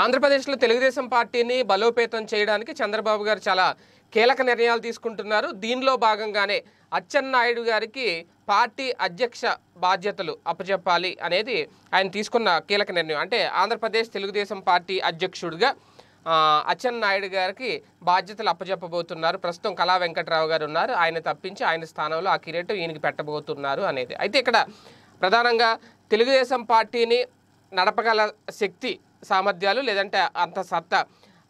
ఆంధ్రప్రదేశ్లో తెలుగుదేశం పార్టీని బలోపేతం చేయడానికి చంద్రబాబు గారు చాలా కీలక నిర్ణయాలు తీసుకుంటున్నారు దీనిలో భాగంగానే అచ్చెన్నాయుడు గారికి పార్టీ అధ్యక్ష బాధ్యతలు అప్పచెప్పాలి అనేది ఆయన తీసుకున్న కీలక నిర్ణయం అంటే ఆంధ్రప్రదేశ్ తెలుగుదేశం పార్టీ అధ్యక్షుడిగా అచ్చెన్నాయుడు గారికి బాధ్యతలు అప్పచెప్పబోతున్నారు ప్రస్తుతం కళా వెంకట్రావు గారు ఉన్నారు ఆయన తప్పించి ఆయన స్థానంలో ఆ కిరీటం ఈయనకి పెట్టబోతున్నారు అనేది అయితే ఇక్కడ ప్రధానంగా తెలుగుదేశం పార్టీని నడపగల శక్తి సామర్థ్యాలు లేదంటే అంత సత్తా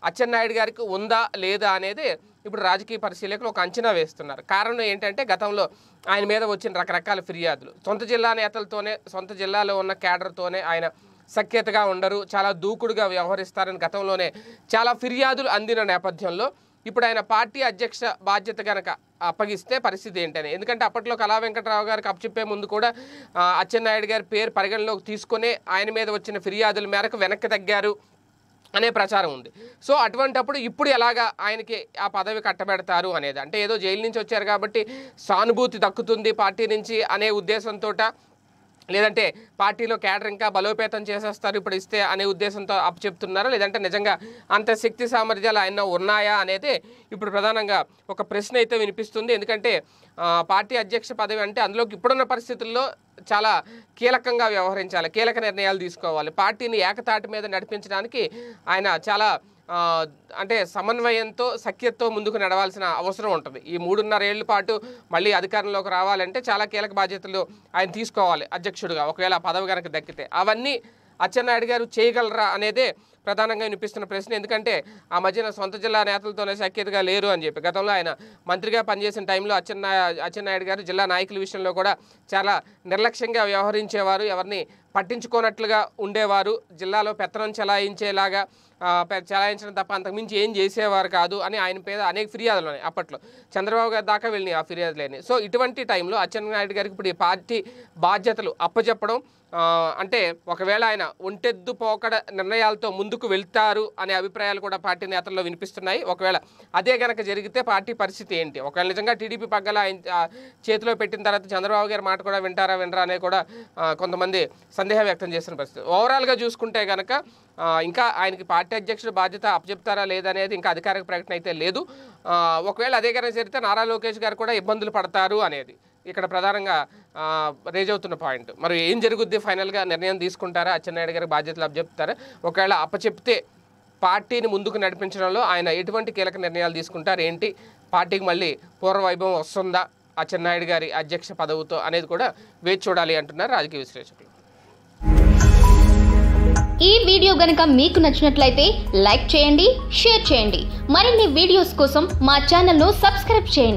అచ్చెన్నాయుడు గారికి ఉందా లేదా అనేది ఇప్పుడు రాజకీయ పరిశీలకులు ఒక అంచనా వేస్తున్నారు కారణం ఏంటంటే గతంలో ఆయన మీద వచ్చిన రకరకాల ఫిర్యాదులు సొంత జిల్లా నేతలతోనే సొంత జిల్లాలో ఉన్న కేడర్తోనే ఆయన సఖ్యతగా ఉండరు చాలా దూకుడుగా వ్యవహరిస్తారని గతంలోనే చాలా ఫిర్యాదులు అందిన నేపథ్యంలో ఇప్పుడు ఆయన పార్టీ అధ్యక్ష బాధ్యత కనుక అప్పగిస్తే పరిస్థితి ఏంటని ఎందుకంటే అప్పట్లో కళా వెంకటరావు గారికి అప్పచెప్పే ముందు కూడా అచ్చెన్నాయుడు గారి పేరు పరిగణలోకి తీసుకునే ఆయన మీద వచ్చిన ఫిర్యాదుల మేరకు వెనక్కి తగ్గారు అనే ప్రచారం ఉంది సో అటువంటప్పుడు ఇప్పుడు ఎలాగా ఆయనకి ఆ పదవి కట్టబెడతారు అనేది అంటే ఏదో జైలు నుంచి వచ్చారు కాబట్టి సానుభూతి దక్కుతుంది పార్టీ నుంచి అనే ఉద్దేశంతో లేదంటే పార్టీలో క్యాడర్ ఇంకా బలోపేతం చేసేస్తారు ఇప్పుడు ఇస్తే అనే ఉద్దేశంతో చెప్తున్నారా లేదంటే నిజంగా అంత శక్తి సామర్థ్యాలు ఆయన ఉన్నాయా అనేది ఇప్పుడు ప్రధానంగా ఒక ప్రశ్న అయితే వినిపిస్తుంది ఎందుకంటే పార్టీ అధ్యక్ష పదవి అంటే అందులోకి ఇప్పుడున్న పరిస్థితుల్లో చాలా కీలకంగా వ్యవహరించాలి కీలక నిర్ణయాలు తీసుకోవాలి పార్టీని ఏకతాటి మీద నడిపించడానికి ఆయన చాలా అంటే సమన్వయంతో సఖ్యతతో ముందుకు నడవాల్సిన అవసరం ఉంటుంది ఈ మూడున్నరేళ్ల పాటు మళ్ళీ అధికారంలోకి రావాలంటే చాలా కీలక బాధ్యతలు ఆయన తీసుకోవాలి అధ్యక్షుడిగా ఒకవేళ పదవి కనుక దక్కితే అవన్నీ అచ్చెన్నాయుడు గారు చేయగలరా అనేదే ప్రధానంగా వినిపిస్తున్న ప్రశ్న ఎందుకంటే ఆ మధ్యన సొంత జిల్లా నేతలతోనే సఖ్యతగా లేరు అని చెప్పి గతంలో ఆయన మంత్రిగా పనిచేసిన టైంలో అచ్చెన్నా అచ్చెన్నాయుడు గారు జిల్లా నాయకుల విషయంలో కూడా చాలా నిర్లక్ష్యంగా వ్యవహరించేవారు ఎవరిని పట్టించుకోనట్లుగా ఉండేవారు జిల్లాలో పెత్తనం చెలాయించేలాగా చెలాయించడం తప్ప అంతకుమించి ఏం చేసేవారు కాదు అని ఆయన పేద అనేక ఫిర్యాదులు ఉన్నాయి అప్పట్లో చంద్రబాబు గారి దాకా వెళ్ళినాయి ఆ ఫిర్యాదులేని సో ఇటువంటి టైంలో అచ్చెన్నాయుడు గారికి ఇప్పుడు ఈ పార్టీ బాధ్యతలు అప్పచెప్పడం అంటే ఒకవేళ ఆయన ఒంటెద్దు పోకడ నిర్ణయాలతో ముందు ముందుకు వెళ్తారు అనే అభిప్రాయాలు కూడా పార్టీ నేతల్లో వినిపిస్తున్నాయి ఒకవేళ అదే గనక జరిగితే పార్టీ పరిస్థితి ఏంటి ఒకవేళ నిజంగా టీడీపీ పగ్గల చేతిలో పెట్టిన తర్వాత చంద్రబాబు గారి మాట కూడా వింటారా వినరా అనే కూడా కొంతమంది సందేహం వ్యక్తం చేసిన పరిస్థితి ఓవరాల్గా చూసుకుంటే కనుక ఇంకా ఆయనకి పార్టీ అధ్యక్షుడు బాధ్యత అప్పచెప్తారా లేదనేది ఇంకా అధికారిక ప్రకటన అయితే లేదు ఒకవేళ అదే కనుక జరిగితే నారా లోకేష్ గారు కూడా ఇబ్బందులు పడతారు అనేది ఇక్కడ ప్రధానంగా రేజ్ అవుతున్న పాయింట్ మరి ఏం జరుగుద్ది ఫైనల్గా నిర్ణయం తీసుకుంటారా అచ్చెన్నాయుడు గారికి బాధ్యతలు అప్పచెప్తారా ఒకవేళ అప్పచెప్తే పార్టీని ముందుకు నడిపించడంలో ఆయన ఎటువంటి కీలక నిర్ణయాలు తీసుకుంటారు ఏంటి పార్టీకి మళ్ళీ పూర్వవైభవం వస్తుందా అచ్చెన్నాయుడు గారి అధ్యక్ష పదవుతో అనేది కూడా వేచి చూడాలి అంటున్నారు రాజకీయ విశ్లేషకులు ఈ వీడియో గనుక మీకు నచ్చినట్లయితే లైక్ చేయండి షేర్ చేయండి మరిన్ని వీడియోస్ కోసం మా ఛానల్ను సబ్స్క్రైబ్ చేయండి